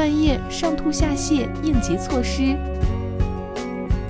半夜上吐下泻，应急措施。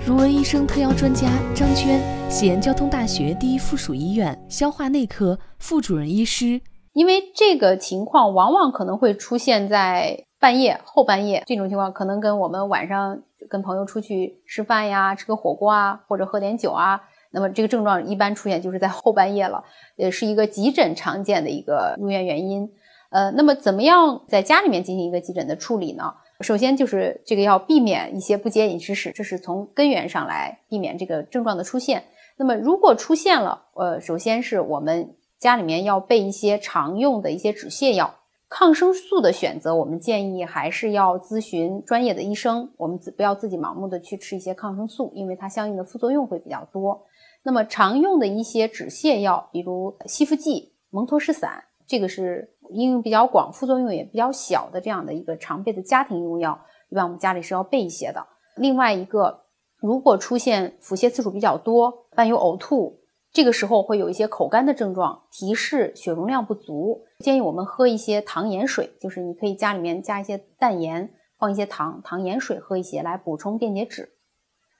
如闻医生特邀专家张娟，西安交通大学第一附属医院消化内科副主任医师。因为这个情况往往可能会出现在半夜后半夜，这种情况可能跟我们晚上跟朋友出去吃饭呀，吃个火锅啊，或者喝点酒啊，那么这个症状一般出现就是在后半夜了，也是一个急诊常见的一个入院原因。呃，那么怎么样在家里面进行一个急诊的处理呢？首先就是这个要避免一些不洁饮食史，这是从根源上来避免这个症状的出现。那么如果出现了，呃，首先是我们家里面要备一些常用的一些止泻药，抗生素的选择我们建议还是要咨询专业的医生，我们不要自己盲目的去吃一些抗生素，因为它相应的副作用会比较多。那么常用的一些止泻药，比如吸附剂蒙脱石散。这个是应用比较广、副作用也比较小的这样的一个常备的家庭用药，一般我们家里是要备一些的。另外一个，如果出现腹泻次数比较多，伴有呕吐，这个时候会有一些口干的症状，提示血容量不足，建议我们喝一些糖盐水，就是你可以家里面加一些淡盐，放一些糖，糖盐水喝一些来补充电解质。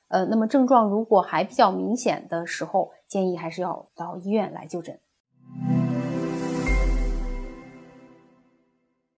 呃，那么症状如果还比较明显的时候，建议还是要到医院来就诊。